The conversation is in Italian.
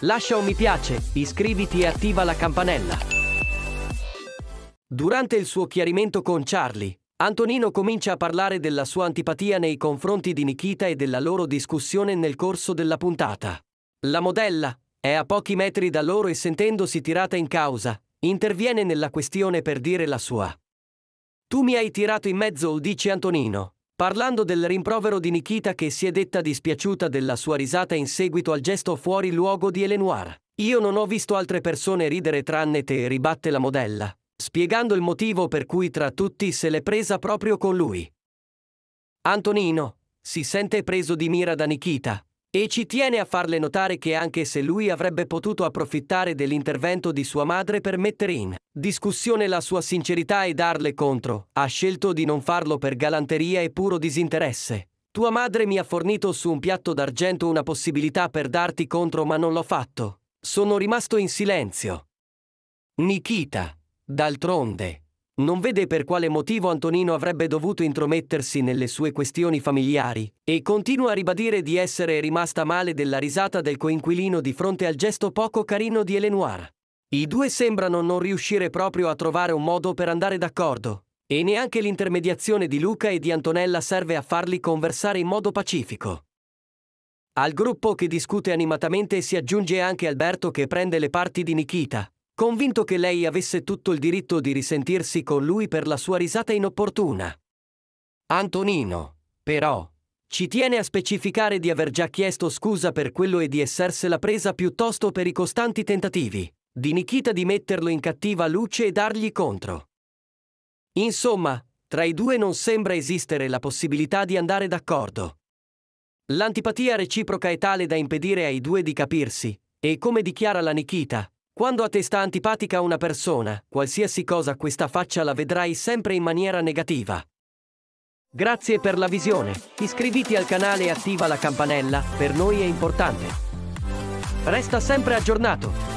Lascia un mi piace, iscriviti e attiva la campanella. Durante il suo chiarimento con Charlie, Antonino comincia a parlare della sua antipatia nei confronti di Nikita e della loro discussione nel corso della puntata. La modella è a pochi metri da loro e sentendosi tirata in causa, interviene nella questione per dire la sua. Tu mi hai tirato in mezzo, dice Antonino. Parlando del rimprovero di Nikita che si è detta dispiaciuta della sua risata in seguito al gesto fuori luogo di Elenoir. Io non ho visto altre persone ridere tranne te, ribatte la modella, spiegando il motivo per cui tra tutti se l'è presa proprio con lui. Antonino si sente preso di mira da Nikita, e ci tiene a farle notare che anche se lui avrebbe potuto approfittare dell'intervento di sua madre per mettere in discussione la sua sincerità e darle contro, ha scelto di non farlo per galanteria e puro disinteresse. Tua madre mi ha fornito su un piatto d'argento una possibilità per darti contro ma non l'ho fatto. Sono rimasto in silenzio. Nikita, d'altronde, non vede per quale motivo Antonino avrebbe dovuto intromettersi nelle sue questioni familiari e continua a ribadire di essere rimasta male della risata del coinquilino di fronte al gesto poco carino di Elenoir. I due sembrano non riuscire proprio a trovare un modo per andare d'accordo e neanche l'intermediazione di Luca e di Antonella serve a farli conversare in modo pacifico. Al gruppo che discute animatamente si aggiunge anche Alberto che prende le parti di Nikita, convinto che lei avesse tutto il diritto di risentirsi con lui per la sua risata inopportuna. Antonino, però, ci tiene a specificare di aver già chiesto scusa per quello e di essersela presa piuttosto per i costanti tentativi di Nikita di metterlo in cattiva luce e dargli contro. Insomma, tra i due non sembra esistere la possibilità di andare d'accordo. L'antipatia reciproca è tale da impedire ai due di capirsi, e come dichiara la Nikita, quando a te sta antipatica una persona, qualsiasi cosa questa faccia la vedrai sempre in maniera negativa. Grazie per la visione, iscriviti al canale e attiva la campanella, per noi è importante. Resta sempre aggiornato.